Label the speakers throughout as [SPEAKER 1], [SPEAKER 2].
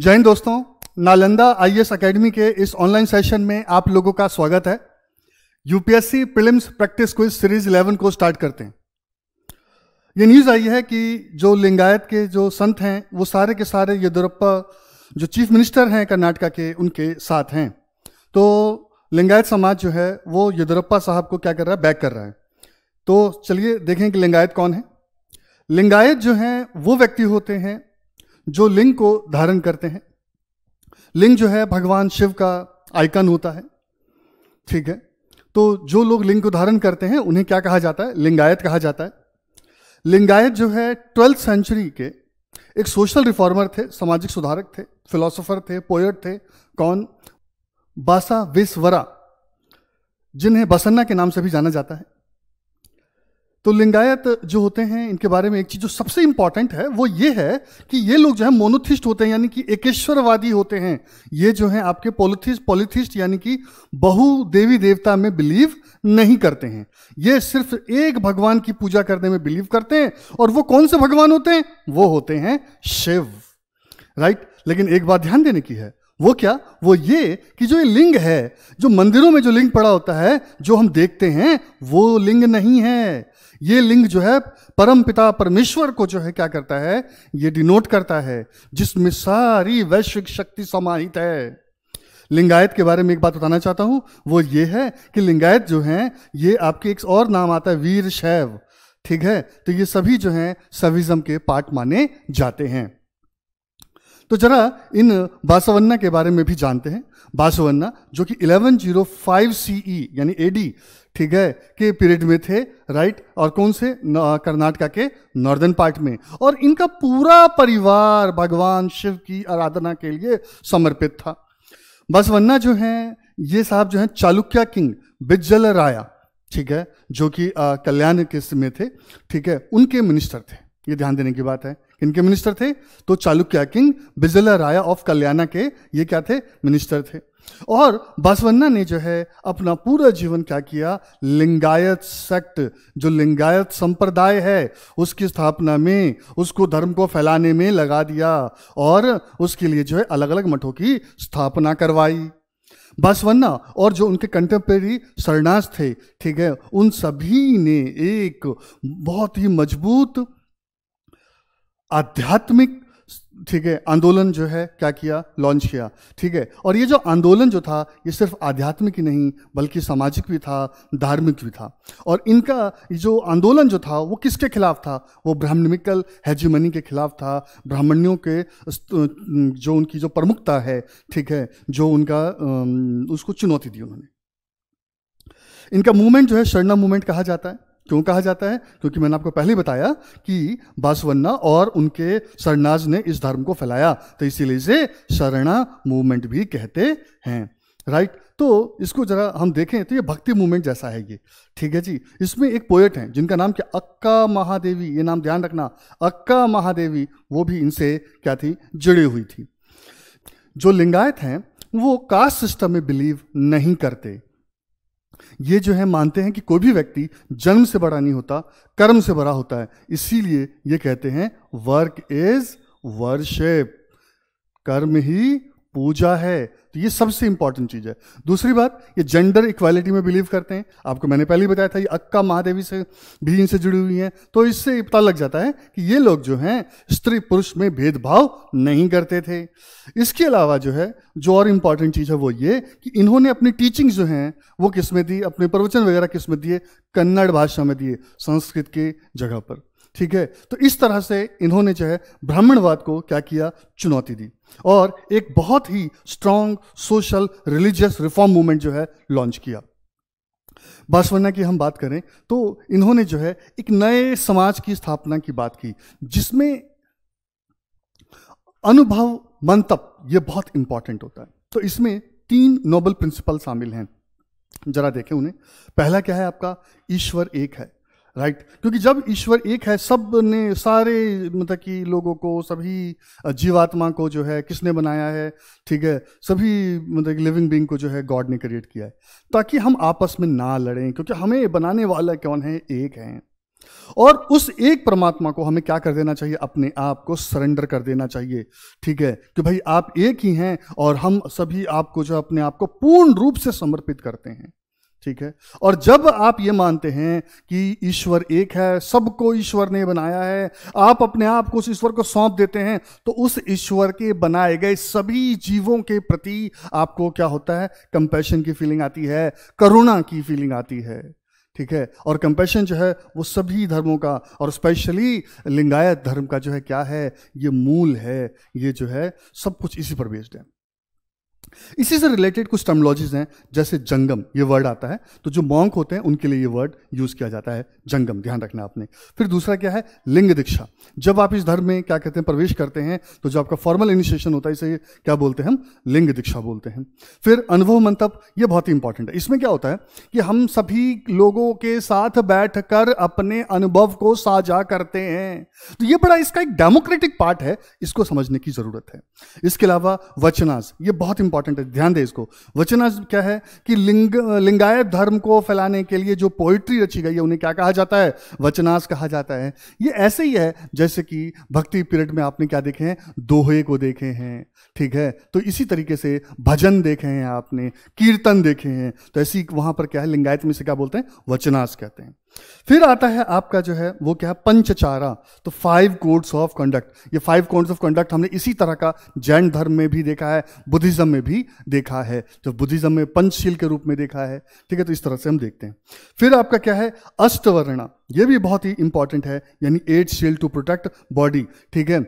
[SPEAKER 1] जय हिंद दोस्तों Nalanda IAS academy के इस ऑनलाइन सेशन में आप लोगों का स्वागत है UPSC prelims practice quiz series 11 को स्टार्ट करते हैं ये न्यूज़ आई है कि जो लिंगायत के जो संत हैं वो सारे के सारे येदुरप्पा जो चीफ मिनिस्टर हैं कर्नाटका के उनके साथ हैं तो लिंगायत समाज जो है वो येदुरप्पा साहब को क्या कर रहा है बैक कर रहा है तो चलिए देखें कि लिंगायत कौन है लिंगायत जो हैं वो व्यक्ति होते हैं जो लिंग को धारण करते हैं लिंग जो है भगवान शिव का आइकन होता है ठीक है तो जो लोग लिंग को धारण करते हैं उन्हें क्या कहा जाता है लिंगायत कहा जाता है लिंगायत जो है ट्वेल्थ सेंचुरी के एक सोशल रिफॉर्मर थे सामाजिक सुधारक थे फिलोसोफर थे पोएट थे कौन बासा विस्वरा जिन्हें बसन्ना के नाम से भी जाना जाता है तो लिंगायत जो होते हैं इनके बारे में एक चीज़ जो सबसे इंपॉर्टेंट है वो ये है कि ये लोग जो है मोनोथिस्ट होते हैं यानी कि एकेश्वरवादी होते हैं ये जो है आपके पोलिथिस्ट पोलिथिस्ट यानी कि बहु देवी देवता में बिलीव नहीं करते हैं ये सिर्फ एक भगवान की पूजा करने में बिलीव करते हैं और वो कौन से भगवान होते हैं वो होते हैं शिव राइट लेकिन एक बात ध्यान देने की है वो क्या वो ये कि जो ये लिंग है जो मंदिरों में जो लिंग पड़ा होता है जो हम देखते हैं वो लिंग नहीं है ये लिंग जो है परम पिता परमेश्वर को जो है क्या करता है ये डिनोट करता है जिसमें सारी वैश्विक शक्ति समाहित है लिंगायत के बारे में एक बात बताना चाहता हूं वो ये है कि लिंगायत जो है ये आपके एक और नाम आता है वीर शैव ठीक है तो ये सभी जो हैं सविज्म के पार्ट माने जाते हैं तो जरा इन बासवन्ना के बारे में भी जानते हैं बासवन्ना जो कि 1105 सीई e, यानी एडी ठीक है के पीरियड में थे राइट और कौन से कर्नाटका के नॉर्दर्न पार्ट में और इनका पूरा परिवार भगवान शिव की आराधना के लिए समर्पित था बसवन्ना जो है ये साहब जो है चालुक्या किंग बिजल राया ठीक है जो कि कल्याण के में थे ठीक है उनके मिनिस्टर थे ये ध्यान देने की बात है इनके मिनिस्टर थे तो चालुक्या किंग बिजल राया ऑफ कल्याणा के ये क्या थे मिनिस्टर थे और बासवन्ना ने जो है अपना पूरा जीवन क्या किया लिंगायत सेक्ट जो लिंगायत संप्रदाय है उसकी स्थापना में उसको धर्म को फैलाने में लगा दिया और उसके लिए जो है अलग अलग मठों की स्थापना करवाई बासवन्ना और जो उनके कंटेम्प्रेरी शरणास थे ठीक है उन सभी ने एक बहुत ही मजबूत आध्यात्मिक ठीक है आंदोलन जो है क्या किया लॉन्च किया ठीक है और ये जो आंदोलन जो था ये सिर्फ आध्यात्मिक ही नहीं बल्कि सामाजिक भी था धार्मिक भी था और इनका जो आंदोलन जो था वो किसके खिलाफ था वो ब्राह्मणिकल हैजीमनी के खिलाफ था ब्राह्मणियों के जो उनकी जो प्रमुखता है ठीक है जो उनका उसको चुनौती दी उन्होंने इनका मूवमेंट जो है शरणा मूवमेंट कहा जाता है क्यों कहा जाता है क्योंकि मैंने आपको पहले बताया कि बासवन्ना और उनके शरणाज ने इस धर्म को फैलाया तो इसीलिए इसे शरणा मूवमेंट भी कहते हैं राइट तो इसको जरा हम देखें तो ये भक्ति मूवमेंट जैसा है ये ठीक है जी इसमें एक पोएट हैं जिनका नाम क्या अक्का महादेवी ये नाम ध्यान रखना अक्का महादेवी वो भी इनसे क्या थी जुड़ी हुई थी जो लिंगायत हैं वो कास्ट सिस्टम में बिलीव नहीं करते ये जो है मानते हैं कि कोई भी व्यक्ति जन्म से बड़ा नहीं होता कर्म से बड़ा होता है इसीलिए ये कहते हैं वर्क इज वर्शिप कर्म ही पूजा है तो ये सबसे इंपॉर्टेंट चीज़ है दूसरी बात ये जेंडर इक्वालिटी में बिलीव करते हैं आपको मैंने पहले ही बताया था ये अक्का महादेवी से भी इनसे जुड़ी हुई हैं तो इससे पता लग जाता है कि ये लोग जो हैं स्त्री पुरुष में भेदभाव नहीं करते थे इसके अलावा जो है जो और इम्पॉर्टेंट चीज़ है वो ये कि इन्होंने अपनी टीचिंग जो हैं वो किस में दी अपने प्रवचन वगैरह किस में दिए कन्नड़ भाषा में दिए संस्कृत के जगह पर ठीक है तो इस तरह से इन्होंने जो है ब्राह्मणवाद को क्या किया चुनौती दी और एक बहुत ही strong social religious reform movement जो है लॉन्च किया बासवन्ना की हम बात करें तो इन्होंने जो है एक नए समाज की स्थापना की बात की जिसमें अनुभव मंतप ये बहुत इंपॉर्टेंट होता है तो इसमें तीन नोबल प्रिंसिपल शामिल हैं जरा देखें उन्हें पहला क्या है आपका ईश्वर एक है राइट right? क्योंकि जब ईश्वर एक है सब ने सारे मतलब कि लोगों को सभी जीवात्मा को जो है किसने बनाया है ठीक है सभी मतलब लिविंग बींग को जो है गॉड ने क्रिएट किया है ताकि हम आपस में ना लड़ें क्योंकि हमें बनाने वाला कौन है एक है और उस एक परमात्मा को हमें क्या कर देना चाहिए अपने आप को सरेंडर कर देना चाहिए ठीक है कि भाई आप एक ही हैं और हम सभी आपको जो अपने आप को पूर्ण रूप से समर्पित करते हैं ठीक है और जब आप ये मानते हैं कि ईश्वर एक है सबको ईश्वर ने बनाया है आप अपने आप को उस ईश्वर को सौंप देते हैं तो उस ईश्वर के बनाए गए सभी जीवों के प्रति आपको क्या होता है कंपैशन की फीलिंग आती है करुणा की फीलिंग आती है ठीक है और कंपैशन जो है वो सभी धर्मों का और स्पेशली लिंगायत धर्म का जो है क्या है ये मूल है ये जो है सब कुछ इसी पर बेस्ड है इसी से रिलेटेड कुछ टर्मोलॉजीज हैं जैसे जंगम ये वर्ड आता है तो जो मॉन्क होते हैं उनके लिए ये वर्ड यूज़ किया जाता है जंगम ध्यान रखना आपने फिर दूसरा क्या है लिंग दीक्षा जब आप इस धर्म में क्या कहते हैं प्रवेश करते हैं तो जो आपका फॉर्मल इनिशिएशन होता है इसे क्या बोलते हैं हम लिंग दीक्षा बोलते हैं फिर अनुभव मंतप ये बहुत ही इंपॉर्टेंट है इसमें क्या होता है कि हम सभी लोगों के साथ बैठ कर अपने अनुभव को साझा करते हैं तो ये बड़ा इसका एक डेमोक्रेटिक पार्ट है इसको समझने की ज़रूरत है इसके अलावा वचनाज ये बहुत इंपॉर्टेंट इंपॉर्टेंट है ध्यान दे इसको वचन क्या है कि लिंग लिंगायत धर्म को फैलाने के लिए जो पोइट्री रची गई है उन्हें क्या कहा जाता है वचनास कहा जाता है ये ऐसे ही है जैसे कि भक्ति पीरियड में आपने क्या देखे हैं दोहे को देखे हैं ठीक है तो इसी तरीके से भजन देखे हैं आपने कीर्तन देखे हैं तो ऐसी वहां पर क्या है लिंगायत में से क्या बोलते हैं वचनास कहते हैं फिर आता है आपका जो है वो क्या है पंचचारा तो फाइव कोड्स ऑफ कंडक्ट ये फाइव कोड्स ऑफ कंडक्ट हमने इसी तरह का जैन धर्म में भी देखा है बुद्धिज्म में भी देखा है जो तो बुद्धिज्म में पंचशील के रूप में देखा है ठीक है तो इस तरह से हम देखते हैं फिर आपका क्या है अष्टवर्णा ये भी बहुत ही इंपॉर्टेंट है यानी एट शील टू प्रोटेक्ट बॉडी ठीक है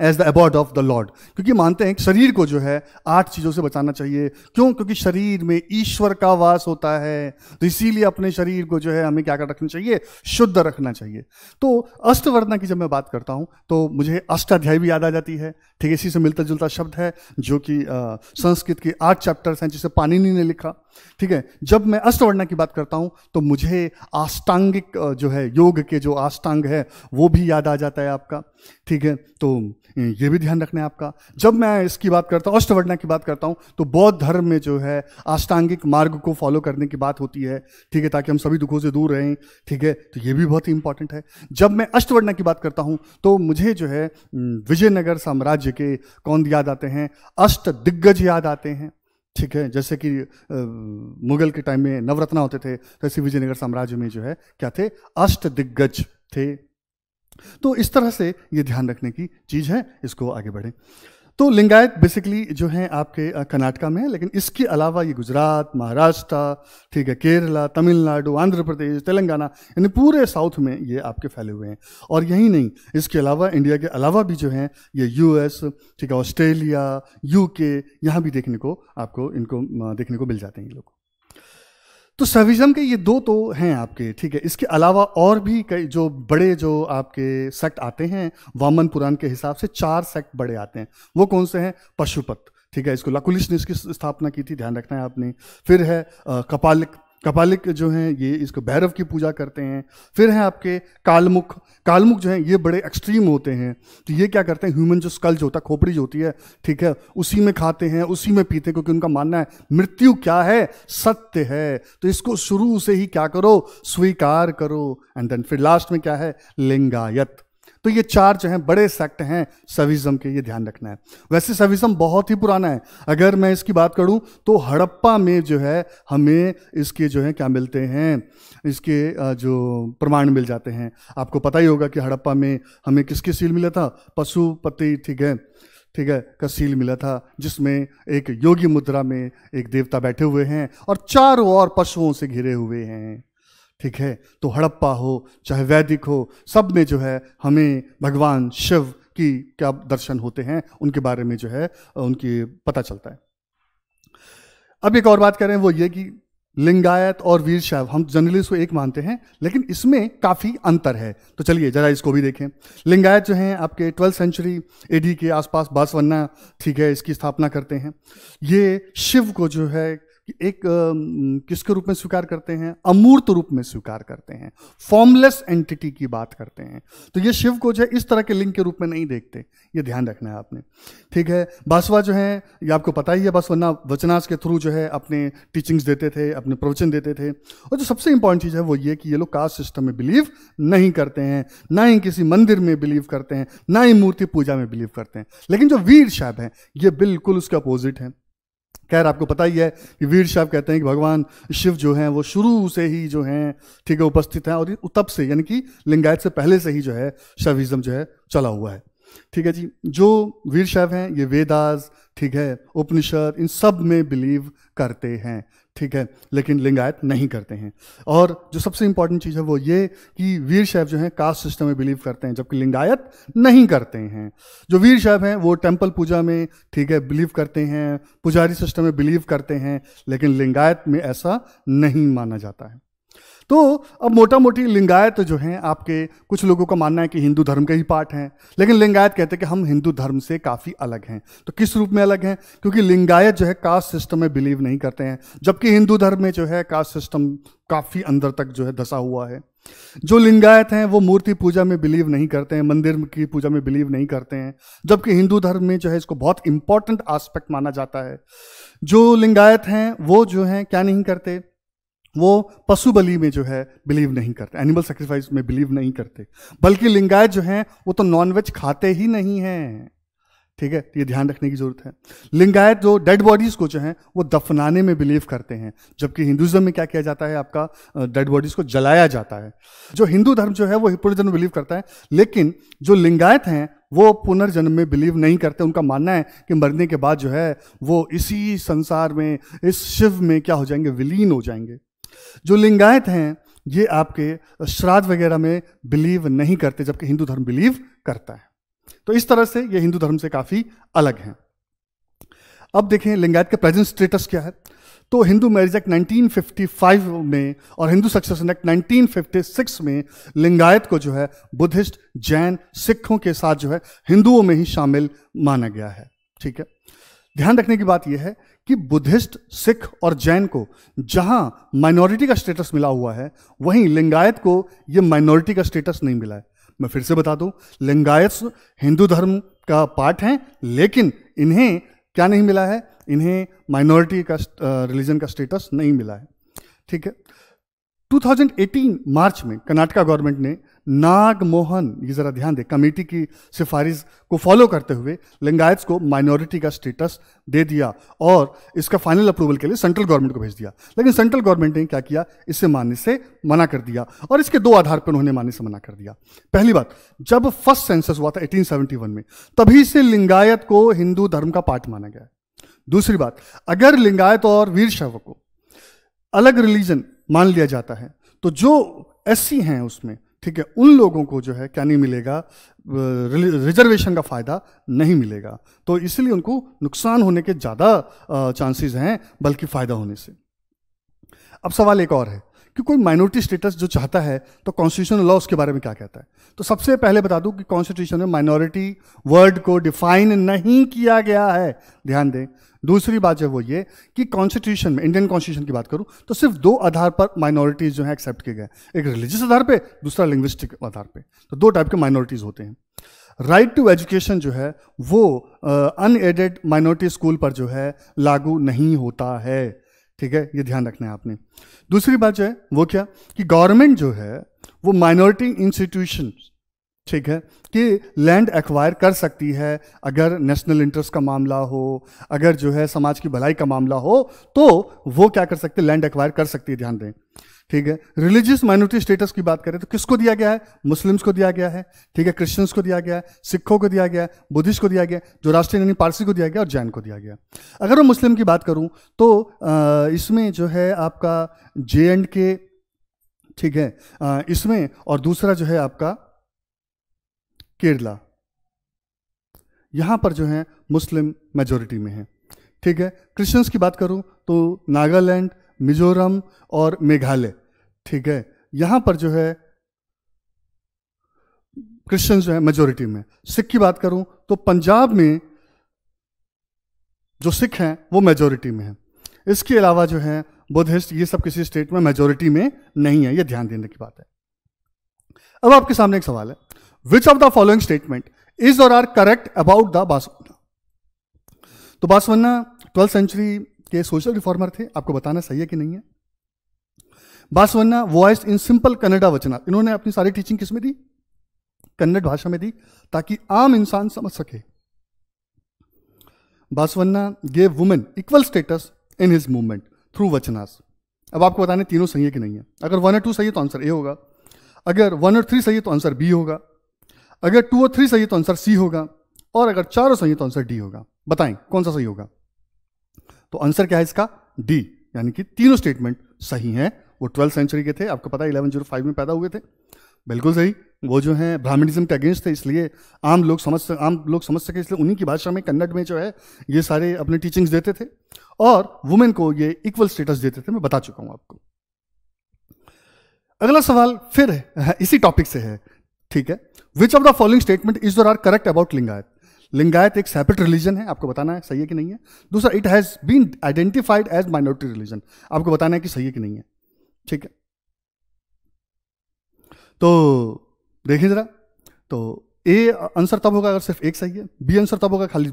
[SPEAKER 1] as the abode of the lord क्योंकि मानते हैं कि शरीर को जो है आठ चीज़ों से बचाना चाहिए क्यों क्योंकि शरीर में ईश्वर का वास होता है तो इसीलिए अपने शरीर को जो है हमें क्या कर रखना चाहिए शुद्ध रखना चाहिए तो अष्टवर्णा की जब मैं बात करता हूँ तो मुझे अष्टाध्याय भी याद आ जाती है ठीक इसी से मिलता जुलता शब्द है जो कि संस्कृत के आठ चैप्टर्स हैं जिसे पानिनी ने लिखा ठीक है जब मैं अष्टवर्णा की बात करता हूँ तो मुझे आष्टांगिक जो है योग के जो आष्टांग है वो भी याद आ जाता है आपका ठीक है तो ये भी ध्यान रखना है आपका जब मैं इसकी बात करता हूँ अष्टवर्णा की बात करता हूँ तो बौद्ध धर्म में जो है आष्टांगिक मार्ग को फॉलो करने की बात होती है ठीक है ताकि हम सभी दुखों से दूर रहें ठीक है तो ये भी बहुत ही इंपॉर्टेंट है जब मैं अष्टवर्णा की बात करता हूँ तो मुझे जो है विजयनगर साम्राज्य के कौन याद आते हैं अष्ट दिग्गज याद आते हैं ठीक है जैसे कि मुगल के टाइम में नवरत्ना होते थे वैसे तो विजयनगर साम्राज्य में जो है क्या थे अष्ट दिग्गज थे तो इस तरह से ये ध्यान रखने की चीज़ है इसको आगे बढ़े तो लिंगायत बेसिकली जो है आपके कर्नाटका में है लेकिन इसके अलावा ये गुजरात महाराष्ट्र ठीक है केरला तमिलनाडु आंध्र प्रदेश तेलंगाना यानी पूरे साउथ में ये आपके फैले हुए हैं और यही नहीं इसके अलावा इंडिया के अलावा भी जो हैं ये यूएस ठीक है ऑस्ट्रेलिया यूके यहाँ भी देखने को आपको इनको देखने को मिल जाते हैं ये लोग तो सविज्म के ये दो तो हैं आपके ठीक है इसके अलावा और भी कई जो बड़े जो आपके सेक्ट आते हैं वामन पुराण के हिसाब से चार सेक्ट बड़े आते हैं वो कौन से हैं पशुपत ठीक है इसको लकुलिश ने इसकी स्थापना की थी ध्यान रखना है आपने फिर है कपालिक कपालिक जो हैं ये इसको भैरव की पूजा करते हैं फिर हैं आपके कालमुख कालमुख जो हैं ये बड़े एक्सट्रीम होते हैं तो ये क्या करते हैं ह्यूमन जो स्कल जो होता है खोपड़ी जो होती है ठीक है उसी में खाते हैं उसी में पीते हैं क्योंकि उनका मानना है मृत्यु क्या है सत्य है तो इसको शुरू से ही क्या करो स्वीकार करो एंड देन फिर लास्ट में क्या है लिंगायत तो ये चार जो हैं बड़े सेक्ट हैं सविज़म के ये ध्यान रखना है वैसे सविज़्म बहुत ही पुराना है अगर मैं इसकी बात करूं तो हड़प्पा में जो है हमें इसके जो है क्या मिलते हैं इसके जो प्रमाण मिल जाते हैं आपको पता ही होगा कि हड़प्पा में हमें किसके सील मिला था पशुपति ठीक है ठीक है का सील मिला था जिसमें एक योगी मुद्रा में एक देवता बैठे हुए हैं और चारों ओर पशुओं से घिरे हुए हैं ठीक है तो हड़प्पा हो चाहे वैदिक हो सब में जो है हमें भगवान शिव की क्या दर्शन होते हैं उनके बारे में जो है उनकी पता चलता है अब एक और बात करें वो ये कि लिंगायत और वीर शैव हम जनरली इसको एक मानते हैं लेकिन इसमें काफ़ी अंतर है तो चलिए ज़रा इसको भी देखें लिंगायत जो हैं आपके ट्वेल्थ सेंचुरी एडी के आसपास बासवन्ना ठीक है इसकी स्थापना करते हैं ये शिव को जो है एक किसके रूप में स्वीकार करते हैं अमूर्त रूप में स्वीकार करते हैं फॉर्मलेस एंटिटी की बात करते हैं तो ये शिव को जो है इस तरह के लिंग के रूप में नहीं देखते ये ध्यान रखना है आपने ठीक है बासवा जो है ये आपको पता ही है बासवना वचनास के थ्रू जो है अपने टीचिंग्स देते थे अपने प्रवचन देते थे और जो सबसे इंपॉर्टेंट चीज़ है वो ये कि ये लोग कास्ट सिस्टम में बिलीव नहीं करते हैं ना ही किसी मंदिर में बिलीव करते हैं ना ही मूर्ति पूजा में बिलीव करते हैं लेकिन जो वीर साहब हैं ये बिल्कुल उसके अपोजिट हैं खैर आपको पता ही है कि वीर साहब कहते हैं कि भगवान शिव जो हैं वो शुरू से ही जो हैं ठीक है उपस्थित हैं और तब से यानी कि लिंगायत से पहले से ही जो है शैविज्म जो है चला हुआ है ठीक है जी जो वीर शैव हैं ये वेदास ठीक है उपनिषद इन सब में बिलीव करते हैं ठीक है लेकिन लिंगायत नहीं करते हैं और जो सबसे इंपॉर्टेंट चीज़ है वो ये कि वीर शैव जो है कास्ट सिस्टम में बिलीव करते हैं जबकि लिंगायत नहीं करते हैं जो वीर शैव हैं वो टेम्पल पूजा में ठीक है बिलीव करते हैं पुजारी सिस्टम में बिलीव करते हैं लेकिन लिंगायत में ऐसा नहीं माना जाता है तो अब मोटा मोटी लिंगायत जो हैं आपके कुछ लोगों का मानना है कि हिंदू धर्म का ही पार्ट हैं लेकिन लिंगायत कहते हैं कि हम हिंदू धर्म से काफ़ी अलग हैं तो किस रूप में अलग हैं क्योंकि लिंगायत जो है कास्ट सिस्टम में बिलीव नहीं करते हैं जबकि हिंदू धर्म में जो है कास्ट सिस्टम काफ़ी अंदर तक जो है धसा हुआ है जो लिंगायत हैं वो मूर्ति पूजा में बिलीव नहीं करते हैं मंदिर की पूजा में बिलीव नहीं करते हैं जबकि हिंदू धर्म में जो है इसको बहुत इंपॉर्टेंट आस्पेक्ट माना जाता है जो लिंगायत हैं वो जो हैं क्या नहीं करते वो पशु बलि में जो है बिलीव नहीं करते एनिमल सेक्रीफाइस में बिलीव नहीं करते बल्कि लिंगायत जो हैं वो तो नॉनवेज खाते ही नहीं हैं ठीक है तो ये ध्यान रखने की जरूरत है लिंगायत जो डेड बॉडीज को जो है वो दफनाने में बिलीव करते हैं जबकि हिंदुज्म में क्या किया जाता है आपका डेड बॉडीज को जलाया जाता है जो हिंदू धर्म जो है वो पुनर्जन्म बिलीव करता है लेकिन जो लिंगायत हैं वो पुनर्जन्म में बिलीव नहीं करते उनका मानना है कि मरने के बाद जो है वो इसी संसार में इस शिव में क्या हो जाएंगे विलीन हो जाएंगे जो लिंगायत हैं ये आपके श्राद्ध वगैरह में बिलीव नहीं करते जबकि हिंदू धर्म बिलीव करता है तो इस तरह से ये हिंदू धर्म से काफ़ी अलग हैं अब देखें लिंगायत का प्रेजेंट स्टेटस क्या है तो हिंदू मैरिज एक्ट 1955 में और हिंदू सक्सेशन एक्ट 1956 में लिंगायत को जो है बुद्धिस्ट जैन सिखों के साथ जो है हिंदुओं में ही शामिल माना गया है ठीक है ध्यान रखने की बात यह है कि बुद्धिस्ट सिख और जैन को जहां माइनॉरिटी का स्टेटस मिला हुआ है वहीं लिंगायत को यह माइनॉरिटी का स्टेटस नहीं मिला है मैं फिर से बता दूं लिंगायत हिंदू धर्म का पार्ट हैं लेकिन इन्हें क्या नहीं मिला है इन्हें माइनॉरिटी का रिलीजन का स्टेटस नहीं मिला है ठीक है 2018 मार्च में कर्नाटका गवर्नमेंट ने नागमोहन ये ज़रा ध्यान दे कमेटी की सिफारिश को फॉलो करते हुए लिंगायत को माइनॉरिटी का स्टेटस दे दिया और इसका फाइनल अप्रूवल के लिए सेंट्रल गवर्नमेंट को भेज दिया लेकिन सेंट्रल गवर्नमेंट ने क्या किया इसे मानने से मना कर दिया और इसके दो आधार पर उन्होंने मानने से मना कर दिया पहली बात जब फर्स्ट सेंसस हुआ था एटीन में तभी से लिंगायत को हिंदू धर्म का पार्ट माना गया दूसरी बात अगर लिंगायत और वीर शव को अलग रिलीजन मान लिया जाता है तो जो एससी हैं उसमें ठीक है उन लोगों को जो है क्या नहीं मिलेगा रिजर्वेशन का फ़ायदा नहीं मिलेगा तो इसलिए उनको नुकसान होने के ज़्यादा चांसेस हैं बल्कि फ़ायदा होने से अब सवाल एक और है कि कोई माइनॉरिटी स्टेटस जो चाहता है तो कॉन्स्टिट्यूशनल लॉ उसके बारे में क्या कहता है तो सबसे पहले बता दूं कि कॉन्स्टिट्यूशन में माइनॉरिटी वर्ड को डिफाइन नहीं किया गया है ध्यान दें दूसरी बात जो वो ये कि कॉन्स्टिट्यूशन में इंडियन कॉन्स्टिट्यूशन की बात करूँ तो सिर्फ दो आधार पर माइनॉरिटीज़ जो हैं एक्सेप्ट किए गए एक रिलीजियस आधार पर दूसरा लिंग्विस्टिक आधार पर तो दो टाइप के माइनॉरिटीज़ होते हैं राइट टू एजुकेशन जो है वो अनएडेड माइनॉरिटी स्कूल पर जो है लागू नहीं होता है ठीक है ये ध्यान रखना है आपने दूसरी बात जो है वो क्या कि गवर्नमेंट जो है वो माइनॉरिटी इंस्टीट्यूशंस ठीक है कि लैंड एक्वायर कर सकती है अगर नेशनल इंटरेस्ट का मामला हो अगर जो है समाज की भलाई का मामला हो तो वो क्या कर सकते लैंड एक्वायर कर सकती है ध्यान दें ठीक है रिलीजियस माइनॉरिटी स्टेटस की बात करें तो किसको दिया गया है मुस्लिम्स को दिया गया है ठीक है क्रिश्चियंस को दिया गया है सिखों को दिया गया है बुद्धिस्ट को दिया गया जो राष्ट्रीय यानी पारसी को दिया गया और जैन को दिया गया अगर मैं मुस्लिम की बात करूं तो इसमें जो है आपका जे एंड के ठीक है इसमें और दूसरा जो है आपका केरला यहाँ पर जो है मुस्लिम मेजोरिटी में है ठीक है क्रिश्चियंस की बात करूँ तो नागालैंड मिजोरम और मेघालय ठीक है यहाँ पर जो है क्रिश्चियन जो है मेजोरिटी में सिख की बात करूँ तो पंजाब में जो सिख हैं वो मेजोरिटी में हैं इसके अलावा जो है बुद्धिस्ट ये सब किसी स्टेट में मेजोरिटी में नहीं है ये ध्यान देने की बात है अब आपके सामने एक सवाल है which of the following statement is और are correct about the Basavanna तो बासवन्ना ट्वेल्थ सेंचुरी के सोशल रिफॉर्मर थे आपको बताना सही है कि नहीं है Basavanna voice in simple Kannada vachana इन्होंने अपनी सारी टीचिंग किसमें दी कन्नड़ भाषा में दी ताकि आम इंसान समझ सके Basavanna gave women equal status in his movement through vachanas अब आपको बताने तीनों सही है कि नहीं है अगर वन या टू सही है तो आंसर ए होगा अगर वन और थ्री सही है तो आंसर बी होगा अगर टू और थ्री सही है तो आंसर सी होगा और अगर चार और सही है तो आंसर डी होगा बताएं कौन सा सही होगा तो आंसर क्या है इसका डी यानी कि तीनों स्टेटमेंट सही हैं वो ट्वेल्थ सेंचुरी के थे आपको पता है इलेवन जीरो फाइव में पैदा हुए थे बिल्कुल सही वो जो है ब्राह्मणिज्म के अगेंस्ट थे इसलिए आम लोग समझ आम लोग समझ सके इसलिए उन्हीं की भाषा में कन्नड़ में जो है ये सारे अपने टीचिंग्स देते थे और वुमेन को ये इक्वल स्टेटस देते थे मैं बता चुका हूँ आपको अगला सवाल फिर है इसी टॉपिक से है ठीक है which of the following statement is दर are correct about Lingayat Lingayat एक सेपरेट रिलीजन है आपको बताना है सही है कि नहीं है दूसरा it has been identified as minority religion आपको बताना है कि सही है कि नहीं है ठीक है तो देखिए ज़रा तो ए आंसर तब होगा अगर सिर्फ एक सही है बी आंसर तब होगा खाली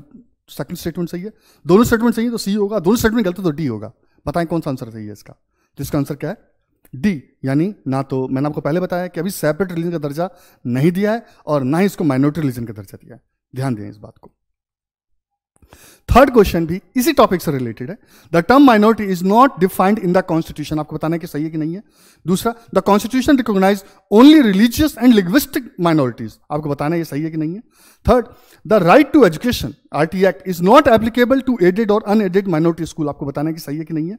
[SPEAKER 1] सेकंड स्टेटमेंट सही है दोनों स्टेटमेंट सही है तो सी होगा दोनों स्टेटमेंट गलत है तो डी होगा बताएं कौन सा आंसर सही है इसका जिसका तो आंसर क्या है डी यानी ना तो मैंने आपको पहले बताया कि अभी सेपरेट रिलीजन का दर्जा नहीं दिया है और ना ही इसको माइनॉरिटी रिलीजन का दर्जा दिया है ध्यान दें इस बात को थर्ड क्वेश्चन भी इसी टॉपिक से रिलेटेड है the term minority is not defined in the constitution आपको बताना है कि सही है कि नहीं है दूसरा the constitution recognize only religious and linguistic minorities आपको बताना है ये सही है कि नहीं है third the right to education R T act is not applicable to aided और अनएडेड माइनॉरिटी स्कूल आपको बताना है कि सही है कि नहीं है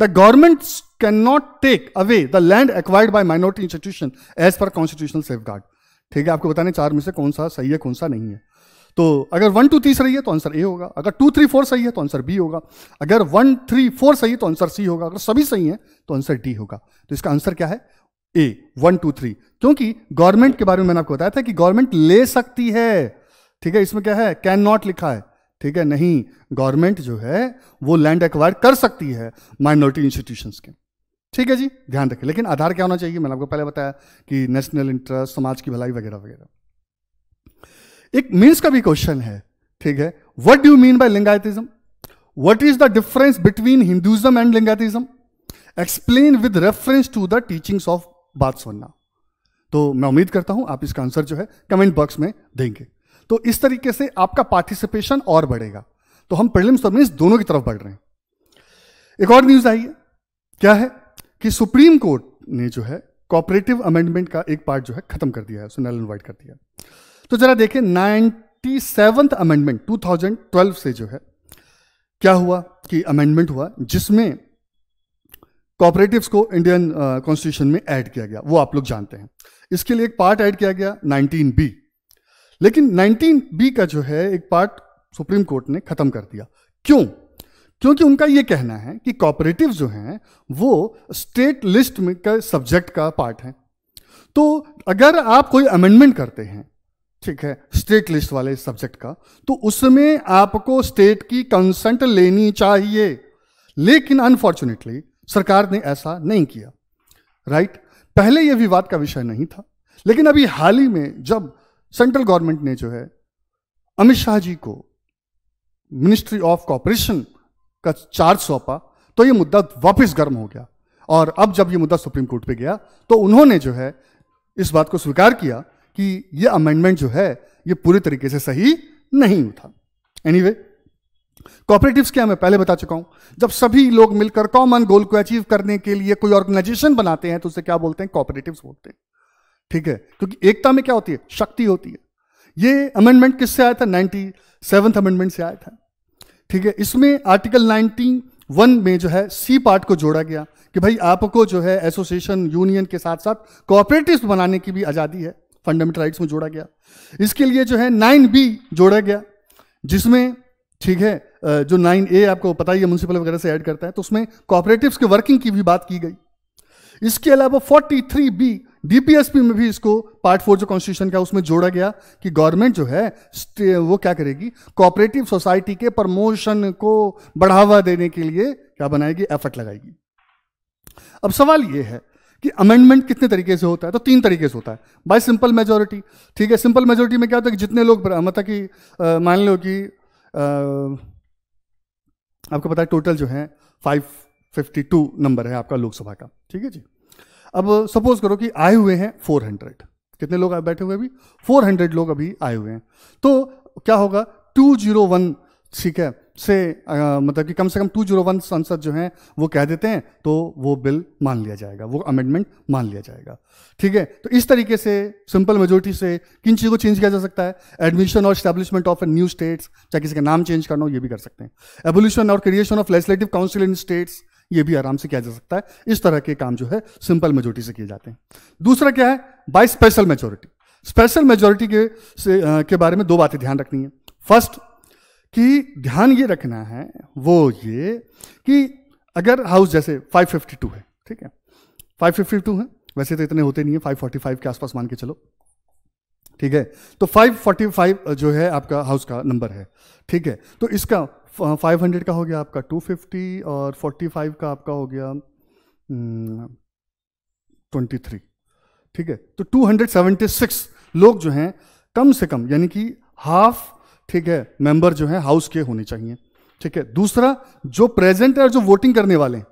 [SPEAKER 1] the government can not take away the land acquired by minority institution as per constitutional safe ठीक है आपको बताने चार में से कौन सा सही है कौन सा नहीं है तो अगर वन टू थ्री सही है तो आंसर ए होगा अगर टू थ्री फोर सही है तो आंसर बी होगा अगर वन थ्री फोर सही है तो आंसर सी होगा अगर सभी सही है तो आंसर डी होगा तो इसका आंसर क्या है ए वन टू थ्री क्योंकि गवर्नमेंट के बारे में मैंने आपको बताया था कि गवर्नमेंट ले सकती है ठीक है इसमें क्या है कैन नॉट लिखा है ठीक है नहीं गवर्नमेंट जो है वो लैंड एक्वायर कर सकती है माइनॉरिटी इंस्टीट्यूशंस के ठीक है जी ध्यान रखें लेकिन आधार क्या होना चाहिए मैंने आपको पहले बताया कि नेशनल इंटरेस्ट समाज की भलाई वगैरह वगैरह एक मीन्स का भी क्वेश्चन है ठीक है what do mean by Lingayatism what is the difference between Hinduism and Lingayatism explain with reference to the teachings of बात सुनना तो मैं उम्मीद करता हूं आप इसका आंसर जो है कमेंट बॉक्स में देंगे तो इस तरीके से आपका पार्टिसिपेशन और बढ़ेगा तो हम प्रिलिम्स और मीन्स दोनों की तरफ बढ़ रहे हैं एक और न्यूज आई है क्या है कि सुप्रीम कोर्ट ने जो है कॉपरेटिव अमेंडमेंट का एक पार्ट जो है खत्म कर दिया है सुनल इन्वाइट कर दिया तो जरा देखें ninety seventh amendment two thousand twelve से जो है क्या हुआ कि अमेंडमेंट हुआ जिसमें कॉपरेटिव्स को इंडियन कॉन्स्टिट्यूशन uh, में ऐड किया गया वो आप लोग जानते हैं इसके लिए एक पार्ट ऐड किया गया नाइनटीन बी लेकिन नाइनटीन बी का जो है एक पार्ट सुप्रीम कोर्ट ने खत्म कर दिया क्यों क्योंकि उनका यह कहना है कि कॉपरेटिव जो हैं वो स्टेट लिस्ट में का सब्जेक्ट का पार्ट है तो अगर आप कोई अमेंडमेंट करते हैं ठीक है स्टेट लिस्ट वाले सब्जेक्ट का तो उसमें आपको स्टेट की कंसेंट लेनी चाहिए लेकिन अनफॉर्चुनेटली सरकार ने ऐसा नहीं किया राइट पहले यह विवाद का विषय नहीं था लेकिन अभी हाल ही में जब सेंट्रल गवर्नमेंट ने जो है अमित शाह जी को मिनिस्ट्री ऑफ कॉपरेशन का चार्ज सौंपा तो यह मुद्दा वापस गर्म हो गया और अब जब ये मुद्दा सुप्रीम कोर्ट पे गया तो उन्होंने जो है इस बात को स्वीकार किया कि ये अमेंडमेंट जो है ये पूरे तरीके से सही नहीं था एनी वे कॉपरेटिव्स क्या मैं पहले बता चुका हूं जब सभी लोग मिलकर कॉमन गोल को अचीव करने के लिए कोई ऑर्गेनाइजेशन बनाते हैं तो उसे क्या बोलते हैं कॉपरेटिव बोलते हैं ठीक है क्योंकि एकता में क्या होती है शक्ति होती है ये अमेंडमेंट किससे आया था नाइनटी सेवन्थ अमेंडमेंट से आया था ठीक है इसमें आर्टिकल नाइनटी वन में जो है सी पार्ट को जोड़ा गया कि भाई आपको जो है एसोसिएशन यूनियन के साथ साथ कोऑपरेटिव बनाने की भी आज़ादी है फंडामेंटल राइट्स में जोड़ा गया इसके लिए जो है नाइन बी जोड़ा गया जिसमें ठीक है जो नाइन ए आपको पता ही है म्यूनसिपल वगैरह से ऐड करता है तो उसमें कॉपरेटिव के वर्किंग की भी बात की गई इसके अलावा फोर्टी थ्री बी डीपीएसपी में भी इसको पार्ट फोर जो कॉन्स्टिट्यूशन का उसमें जोड़ा गया कि गवर्नमेंट जो है वो क्या करेगी कोऑपरेटिव सोसाइटी के प्रमोशन को बढ़ावा देने के लिए क्या बनाएगी एफर्ट लगाएगी अब सवाल ये है कि अमेंडमेंट कितने तरीके से होता है तो तीन तरीके से होता है बाय सिंपल मेजोरिटी ठीक है सिंपल मेजोरिटी में क्या होता है कि जितने लोग मतलब कि मान लो कि आपको पता है टोटल जो है 552 नंबर है आपका लोकसभा का ठीक है जी अब सपोज करो कि आए हुए हैं 400 कितने लोग बैठे हुए अभी 400 लोग अभी आए हुए हैं तो क्या होगा 201 ठीक है से आ, मतलब कि कम से कम टू जीरो वन संसद जो हैं वो कह देते हैं तो वो बिल मान लिया जाएगा वो अमेंडमेंट मान लिया जाएगा ठीक है तो इस तरीके से सिंपल मेजोरिटी से किन चीज़ को चेंज किया जा सकता है एडमिशन और स्टैब्लिशमेंट ऑफ न्यू स्टेट्स चाहे किसी का नाम चेंज करना हो ये भी कर सकते हैं एवोल्यूशन और creation of legislative council in states ये भी आराम से किया जा सकता है इस तरह के काम जो है सिंपल मेजोरिटी से किए जाते हैं दूसरा क्या है by special majority special majority के से, आ, के बारे में दो बातें ध्यान रखनी है फर्स्ट कि ध्यान ये रखना है वो ये कि अगर हाउस जैसे 552 है ठीक है 552 है वैसे तो इतने होते नहीं है 545 के आसपास मान के चलो ठीक है तो 545 जो है आपका हाउस का नंबर है ठीक है तो इसका 500 का हो गया आपका 250 और 45 का आपका हो गया ट्वेंटी हम्म, थ्री ठीक है तो 276 लोग जो हैं कम से कम यानी कि हाफ ठीक है मेंबर जो है हाउस के होने चाहिए ठीक है दूसरा जो प्रेजेंट है और जो वोटिंग करने वाले हैं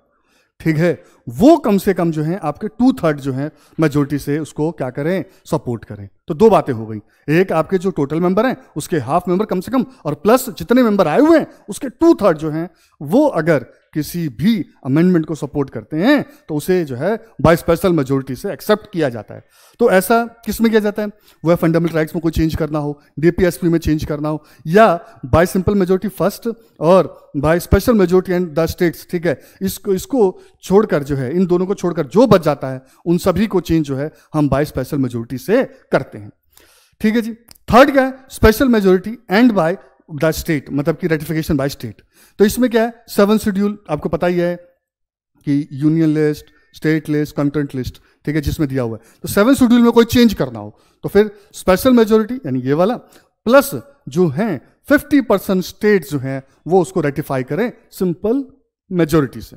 [SPEAKER 1] ठीक है वो कम से कम जो है आपके टू थर्ड जो है मेजोरिटी से उसको क्या करें सपोर्ट करें तो दो बातें हो गई एक आपके जो टोटल मेंबर हैं उसके हाफ मेंबर कम से कम और प्लस जितने मेंबर आए हुए हैं उसके टू थर्ड जो हैं वो अगर किसी भी अमेंडमेंट को सपोर्ट करते हैं तो उसे जो है बाय स्पेशल मेजोरिटी से एक्सेप्ट किया जाता है तो ऐसा किस में किया जाता है वह फंडामेंटल राइट्स में कोई चेंज करना हो डीपीएसपी में चेंज करना हो या बाय सिंपल मेजोरिटी फर्स्ट और by special majority and the states ठीक है इसको इसको छोड़कर जो है इन दोनों को छोड़कर जो बच जाता है उन सभी को चेंज जो है हम बाय स्पेशल मेजोरिटी से करते हैं ठीक है जी थर्ड क्या है special majority and by the state मतलब कि रेटिफिकेशन बाय स्टेट तो इसमें क्या है सेवन शेड्यूल आपको पता ही है कि union list state list content list ठीक है जिसमें दिया हुआ है तो सेवन शेड्यूल में कोई चेंज करना हो तो फिर स्पेशल मेजोरिटी यानी ये वाला प्लस जो है फिफ्टी परसेंट स्टेट जो है वो उसको रेटिफाई करें सिंपल मेजोरिटी से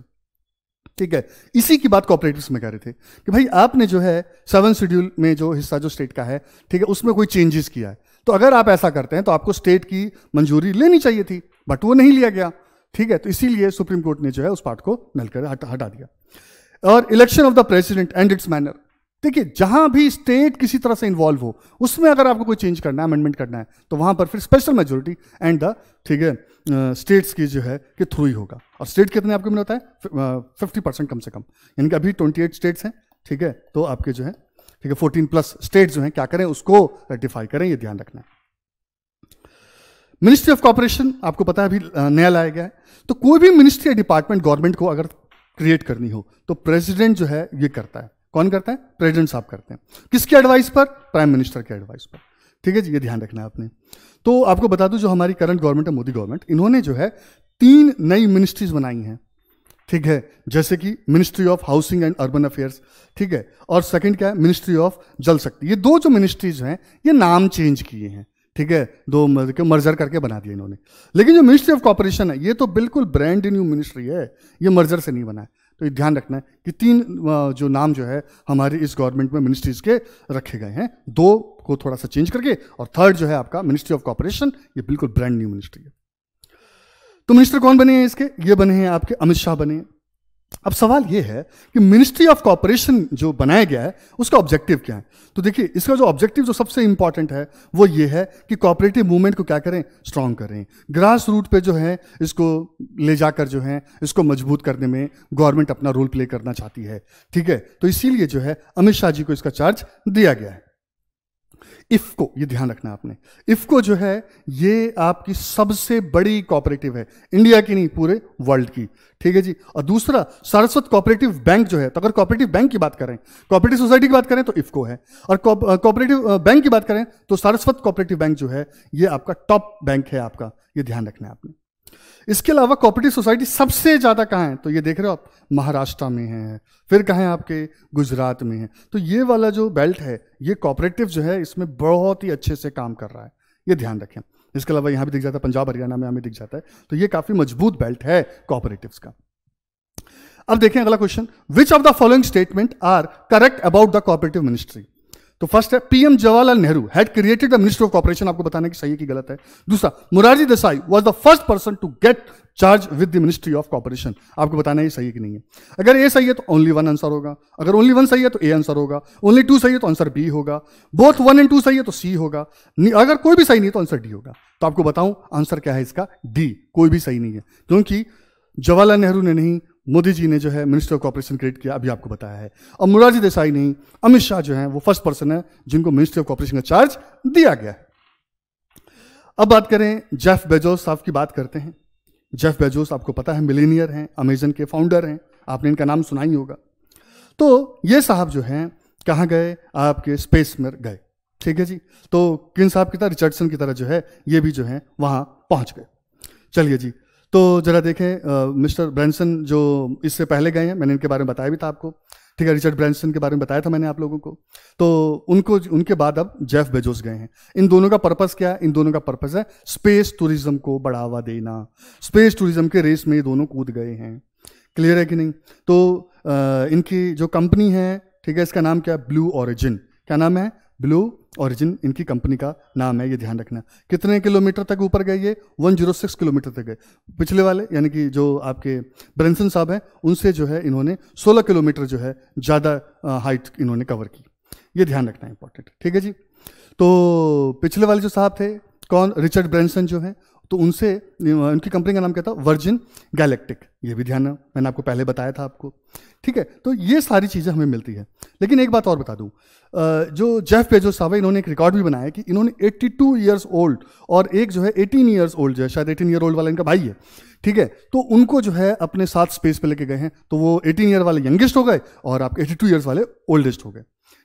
[SPEAKER 1] ठीक है इसी की बात कॉपरेटिव में कह रहे थे कि भाई आपने जो है सेवन शेड्यूल में जो हिस्सा जो स्टेट का है ठीक है उसमें कोई चेंजेस किया है तो अगर आप ऐसा करते हैं तो आपको स्टेट की मंजूरी लेनी चाहिए थी बट वो नहीं लिया गया ठीक है तो इसीलिए सुप्रीम कोर्ट ने जो है उस पार्ट को नल कर हटा दिया और election of the president and its manner देखिए जहां भी स्टेट किसी तरह से इन्वॉल्व हो उसमें अगर आपको कोई चेंज करना है अमेंडमेंट करना है तो वहां पर फिर स्पेशल मेजोरिटी एंड द ठीक है स्टेट्स की जो है कि थ्रू ही होगा और स्टेट कितने आपको मिला होता है फिफ्टी परसेंट कम से कम यानी कि अभी ट्वेंटी एट स्टेट्स हैं ठीक है तो आपके जो है ठीक है फोर्टीन प्लस स्टेट जो है क्या करें उसको रेटिफाई करें यह ध्यान रखना है मिनिस्ट्री ऑफ कॉपरेशन आपको पता है अभी नया लाया गया है तो कोई भी मिनिस्ट्री या डिपार्टमेंट गवर्नमेंट को अगर क्रिएट करनी हो तो प्रेसिडेंट जो है ये करता है कौन करता है प्रेसिडेंट साहब करते हैं किसके एडवाइस पर प्राइम मिनिस्टर के एडवाइस पर ठीक है जी ये ध्यान रखना है आपने तो आपको बता दूं जो हमारी करंट गवर्नमेंट है मोदी गवर्नमेंट इन्होंने जो है तीन नई मिनिस्ट्रीज बनाई हैं ठीक है जैसे कि ministry of housing and urban affairs ठीक है और सेकंड क्या है मिनिस्ट्री ऑफ जल शक्ति ये दो जो मिनिस्ट्रीज हैं ये नाम चेंज किए हैं ठीक है दो मर्जर करके बना दिए इन्होंने लेकिन जो मिनिस्ट्री ऑफ कॉपरेशन है ये तो बिल्कुल ब्रांड न्यू मिनिस्ट्री है ये मर्जर से नहीं बना है तो ये ध्यान रखना है कि तीन जो नाम जो है हमारे इस गवर्नमेंट में मिनिस्ट्रीज के रखे गए हैं दो को थोड़ा सा चेंज करके और थर्ड जो है आपका मिनिस्ट्री ऑफ कॉपरेशन ये बिल्कुल ब्रांड न्यू मिनिस्ट्री है तो मिनिस्टर कौन बने हैं इसके ये बने हैं आपके अमित शाह बने हैं अब सवाल ये है कि मिनिस्ट्री ऑफ कॉपरेशन जो बनाया गया है उसका ऑब्जेक्टिव क्या है तो देखिए इसका जो ऑब्जेक्टिव जो सबसे इंपॉर्टेंट है वो ये है कि कॉपरेटिव मूवमेंट को क्या करें स्ट्रांग करें ग्रास रूट पे जो है इसको ले जाकर जो है इसको मजबूत करने में गवर्नमेंट अपना रोल प्ले करना चाहती है ठीक है तो इसीलिए जो है अमित शाह जी को इसका चार्ज दिया गया है इफ को ये ध्यान रखना आपने इफ को जो है ये आपकी सबसे बड़ी कॉपरेटिव है इंडिया की नहीं पूरे वर्ल्ड की ठीक है जी और दूसरा सरस्वत कॉपरेटिव बैंक जो है तो अगर कॉपरेटिव बैंक की बात करें कॉपरेटिव सोसाइटी की बात करें तो इफको है और कॉपरेटिव बैंक की बात करें तो सरस्वत कॉपरेटिव बैंक जो है ये आपका टॉप बैंक है आपका ये ध्यान रखना है आपने इसके अलावा कॉपरेटिव सोसाइटी सबसे ज़्यादा कहाँ है तो ये देख रहे हो आप महाराष्ट्र में है फिर कहाँ है आपके गुजरात में है तो ये वाला जो बेल्ट है ये कॉपरेटिव जो है इसमें बहुत ही अच्छे से काम कर रहा है ये ध्यान रखें इसके अलावा यहाँ भी दिख जाता है पंजाब हरियाणा में हमें दिख जाता है तो ये काफ़ी मजबूत बेल्ट है कॉपरेटिव का अब देखें अगला question which of the following statement are correct about the cooperative ministry तो फर्स्ट है PM Jawaharlal Nehru had created the minister of cooperation आपको बताना कि सही है कि गलत है दूसरा Morarji Desai was the first person to get charge with the ministry of cooperation आपको बताना है सही है कि नहीं है अगर ए सही है तो ओनली वन आंसर होगा अगर ओनली वन सही है तो ए आंसर होगा ओनली टू सही है तो आंसर बी होगा बोथ वन एंड टू सही है तो सी होगा अगर कोई भी सही नहीं है तो आंसर डी होगा तो आपको बताऊं आंसर क्या है इसका डी कोई भी सही नहीं है क्योंकि जवाहरलाल नेहरू ने नहीं मोदी जी ने जो है मिनिस्टर ऑफ कॉपरेशन क्रिएट किया अभी आपको बताया है और मुरारजी देसाई नहीं अमित शाह जो है वो फर्स्ट पर्सन है जिनको मिनिस्ट्री ऑफ कॉपरेशन का चार्ज दिया गया है अब बात करें जेफ बेजोस साहब की बात करते हैं जेफ बेजोस आपको पता है मिलीनियर हैं अमेजन के फाउंडर हैं आपने इनका नाम सुना ही होगा तो ये साहब जो हैं कहाँ गए आपके स्पेस में गए ठीक है जी तो किन साहब की तरह रिचर्डसन की तरह जो है ये भी जो है वहाँ पहुँच गए चलिए जी तो ज़रा देखें मिस्टर ब्रांसन जो इससे पहले गए हैं मैंने इनके बारे में बताया भी था आपको ठीक है रिचर्ड ब्रांसन के बारे में बताया था मैंने आप लोगों को तो उनको उनके बाद अब जेफ बेजोस गए हैं इन दोनों का पर्पज़ क्या है इन दोनों का पर्पज़ है स्पेस टूरिज्म को बढ़ावा देना स्पेस टूरिज्म के रेस में ये दोनों कूद गए हैं क्लियर है कि नहीं तो आ, इनकी जो कंपनी है ठीक है इसका नाम क्या है ब्लू ऑरिजिन क्या नाम है ब्लू ओरिजिन इनकी कंपनी का नाम है ये ध्यान रखना कितने किलोमीटर तक ऊपर गए ये 106 किलोमीटर तक गए पिछले वाले यानी कि जो आपके ब्रेंसन साहब हैं उनसे जो है इन्होंने 16 किलोमीटर जो है ज़्यादा हाइट इन्होंने कवर की ये ध्यान रखना इंपॉर्टेंट ठीक है जी तो पिछले वाले जो साहब थे कौन रिचर्ड ब्रेंसन जो हैं तो उनसे उनकी कंपनी का नाम क्या था वर्जिन गैलेक्टिक ये भी ध्यान मैंने आपको पहले बताया था आपको ठीक है तो ये सारी चीज़ें हमें मिलती है लेकिन एक बात और बता दूँ जो जेफ पेजो साहब इन्होंने एक रिकॉर्ड भी बनाया कि इन्होंने 82 ईयर्स ओल्ड और एक जो है 18 ईयर्स ओल्ड जो है शायद 18 ईयर ओल्ड वाला इनका भाई है ठीक है तो उनको जो है अपने साथ स्पेस पे लेके गए हैं तो वो 18 ईयर वाले यंगेस्ट हो गए और आपके 82 ईयर्स वाले ओल्डेस्ट हो गए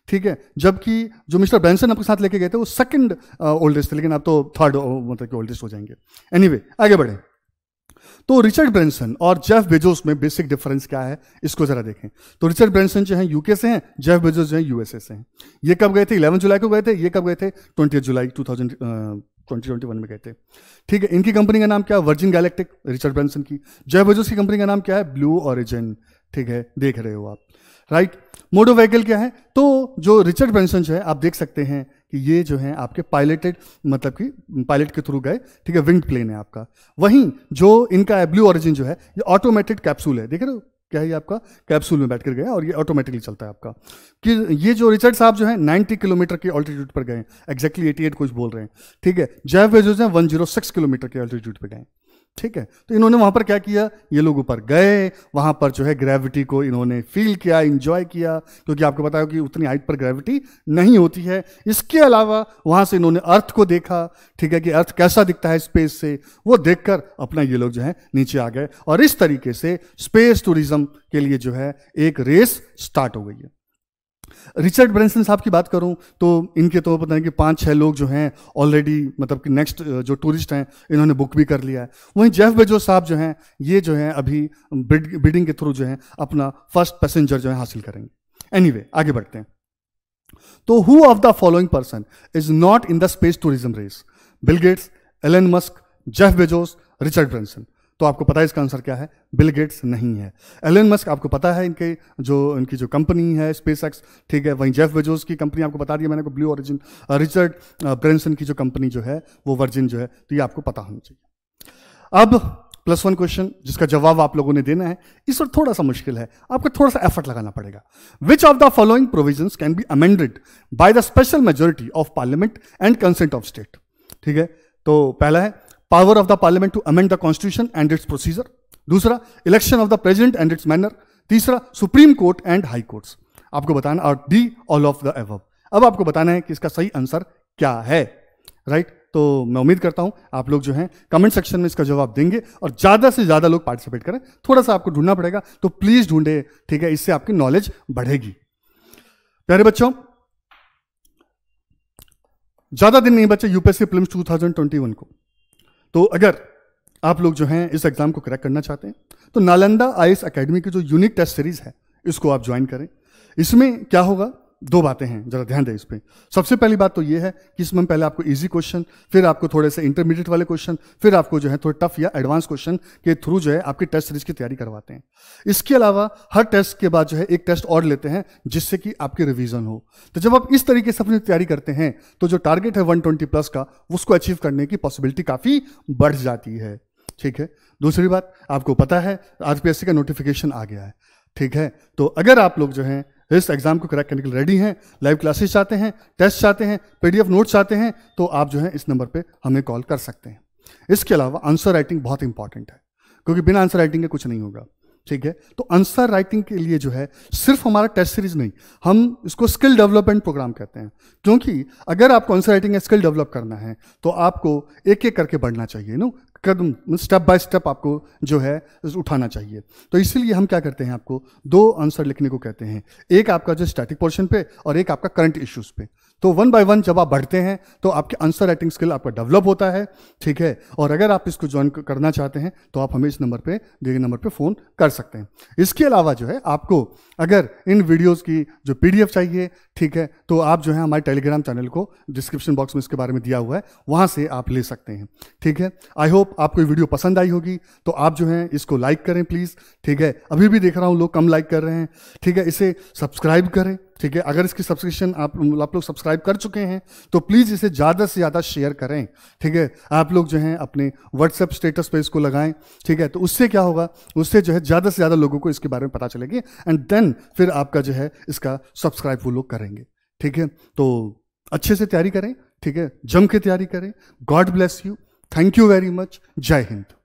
[SPEAKER 1] ठीक है जबकि जो मिस्टर बैंसन आपके साथ लेके गए थे वो सेकंड ओल्डेस्ट थे लेकिन आप तो थर्ड मतलब कि ओल्डेस्ट हो जाएंगे एनीवे anyway, आगे बढ़ें तो रिचर्ड ब्रेंसन और जेफ बेजोस में बेसिक डिफरेंस क्या है इसको जरा देखें तो रिचर्ड ब्रेंसन जो है यूके से हैं जेफ बेजोस जो है यूएसए से हैं ये कब गए थे इलेवन जुलाई को गए थे ये कब गए थे ट्वेंटी जुलाई टू 2021 में गए थे ठीक है इनकी कंपनी का नाम क्या है वर्जिन गैलेक्टिक रिचर्ड ब्रेंसन की जय बेजोस की कंपनी का नाम क्या है ब्लू ऑरिजन ठीक है देख रहे हो आप राइट मोटो व्हीकल क्या है तो जो रिचर्ड ब्रेंसन जो है आप देख सकते हैं कि ये जो है आपके पायलटेड मतलब कि पायलट के थ्रू गए ठीक है विंग प्लेन है आपका वहीं जो इनका ब्लू ऑरिजिन जो है ये ऑटोमेटेड कैप्सूल है देख रहे हो क्या है ये आपका कैप्सूल में बैठकर गया और ये ऑटोमेटिकली चलता है आपका कि ये जो रिचर्ड साहब जो है 90 किलोमीटर के ऑल्टीट्यूड पर गए एग्जैक्टली 88 कुछ बोल रहे हैं ठीक है जैव वेजोज हैं 106 किलोमीटर के ऑल्टीट्यूड पर गए ठीक है तो इन्होंने वहां पर क्या किया ये लोग ऊपर गए वहां पर जो है ग्रेविटी को इन्होंने फील किया इंजॉय किया क्योंकि आपको पता हो कि उतनी हाइट पर ग्रेविटी नहीं होती है इसके अलावा वहां से इन्होंने अर्थ को देखा ठीक है कि अर्थ कैसा दिखता है स्पेस से वो देखकर अपना ये लोग जो है नीचे आ गए और इस तरीके से स्पेस टूरिज्म के लिए जो है एक रेस स्टार्ट हो गई है रिचर्ड ब्रेंसन साहब की बात करूं तो इनके तो पता है कि पांच छह लोग जो हैं ऑलरेडी मतलब कि नेक्स्ट जो टूरिस्ट हैं इन्होंने बुक भी कर लिया है वहीं जेफ बेजो साहब जो हैं ये जो हैं अभी बिडिंग के थ्रू जो हैं अपना फर्स्ट पैसेंजर जो है हासिल करेंगे एनी anyway, आगे बढ़ते हैं तो who of the following person is not in the space tourism race Bill Gates Elon Musk Jeff Bezos Richard Branson तो आपको पता है इसका आंसर क्या है बिल गेट्स नहीं है एलन मस्क आपको पता है इनके जो इनकी जो कंपनी है स्पेस एक्स ठीक है वहीं जेफ बेजोस की कंपनी आपको बता दिया मैंने को ब्लू ऑरिजिन रिचर्ड ब्रेंसन की जो कंपनी जो है वो वर्जिन जो है तो ये आपको पता होना चाहिए अब प्लस वन क्वेश्चन जिसका जवाब आप लोगों ने देना है इस पर थोड़ा सा मुश्किल है आपको थोड़ा सा एफर्ट लगाना पड़ेगा which of the following provision can be amended by the special majority of parliament and consent of state ठीक है तो पहला है power of the parliament to amend the constitution and its procedure दूसरा election of the president and its manner तीसरा supreme court and high courts आपको बताना और D all of the above अब आपको बताना है कि इसका सही आंसर क्या है राइट right? तो मैं उम्मीद करता हूं आप लोग जो हैं कमेंट सेक्शन में इसका जवाब देंगे और ज़्यादा से ज़्यादा लोग पार्टिसिपेट करें थोड़ा सा आपको ढूंढना पड़ेगा तो प्लीज़ ढूंढे ठीक है इससे आपकी नॉलेज बढ़ेगी प्यारे बच्चों ज़्यादा दिन नहीं बचे यूपीएससी फिल्म 2021 को तो अगर आप लोग जो हैं इस एग्ज़ाम को क्रैक करना चाहते हैं तो नालंदा आई एस अकेडमी की जो यूनिक टेस्ट सीरीज़ है इसको आप ज्वाइन करें इसमें क्या होगा दो बातें हैं जरा ध्यान दें इस पर सबसे पहली बात तो ये है कि इसमें हम पहले आपको इजी क्वेश्चन फिर आपको थोड़े से इंटरमीडिएट वाले क्वेश्चन फिर आपको जो है थोड़े टफ या एडवांस क्वेश्चन के थ्रू जो है आपकी टेस्ट सीरीज की तैयारी करवाते हैं इसके अलावा हर टेस्ट के बाद जो है एक टेस्ट और लेते हैं जिससे कि आपके रिविजन हो तो जब आप इस तरीके से अपनी तैयारी करते हैं तो जो टारगेट है वन प्लस का उसको अचीव करने की पॉसिबिलिटी काफ़ी बढ़ जाती है ठीक है दूसरी बात आपको पता है आर का नोटिफिकेशन आ गया है ठीक है तो अगर आप लोग जो हैं इस एग्जाम को क्रैक करने के लिए रेडी हैं लाइव क्लासेस चाहते हैं टेस्ट चाहते हैं पीडीएफ नोट्स चाहते हैं तो आप जो है इस नंबर पर हमें कॉल कर सकते हैं इसके अलावा आंसर राइटिंग बहुत इंपॉर्टेंट है क्योंकि बिना आंसर राइटिंग के कुछ नहीं होगा ठीक है तो आंसर राइटिंग के लिए जो है सिर्फ हमारा टेस्ट सीरीज नहीं हम इसको स्किल डेवलपमेंट प्रोग्राम कहते हैं क्योंकि अगर आपको आंसर राइटिंग या स्किल डेवलप करना है तो आपको एक एक करके बढ़ना चाहिए नो कदम स्टेप बाय स्टेप आपको जो है उठाना चाहिए तो इसीलिए हम क्या करते हैं आपको दो आंसर लिखने को कहते हैं एक आपका जो स्टैटिक पोर्शन पे और एक आपका करंट इश्यूज पे तो वन बाय वन जब आप बढ़ते हैं तो आपके आंसर राइटिंग स्किल आपका डेवलप होता है ठीक है और अगर आप इसको ज्वाइन करना चाहते हैं तो आप हमें इस नंबर पे दिए गए नंबर पे फ़ोन कर सकते हैं इसके अलावा जो है आपको अगर इन वीडियोस की जो पीडीएफ चाहिए ठीक है तो आप जो है हमारे टेलीग्राम चैनल को डिस्क्रिप्शन बॉक्स में इसके बारे में दिया हुआ है वहाँ से आप ले सकते हैं ठीक है आई होप आपको ये वीडियो पसंद आई होगी तो आप जो है इसको लाइक करें प्लीज़ ठीक है अभी भी देख रहा हूँ लोग कम लाइक कर रहे हैं ठीक है इसे सब्सक्राइब करें ठीक है अगर इसकी सब्सक्रिप्शन आप आप लोग सब्सक्राइब कर चुके हैं तो प्लीज़ इसे ज़्यादा से ज़्यादा शेयर करें ठीक है आप लोग जो है अपने व्हाट्सएप स्टेटस पे इसको लगाएं ठीक है तो उससे क्या होगा उससे जो है ज़्यादा से ज़्यादा लोगों को इसके बारे में पता चलेगी एंड देन फिर आपका जो है इसका सब्सक्राइब वो लोग करेंगे ठीक है तो अच्छे से तैयारी करें ठीक है जम के तैयारी करें God bless you thank you very much जय हिंद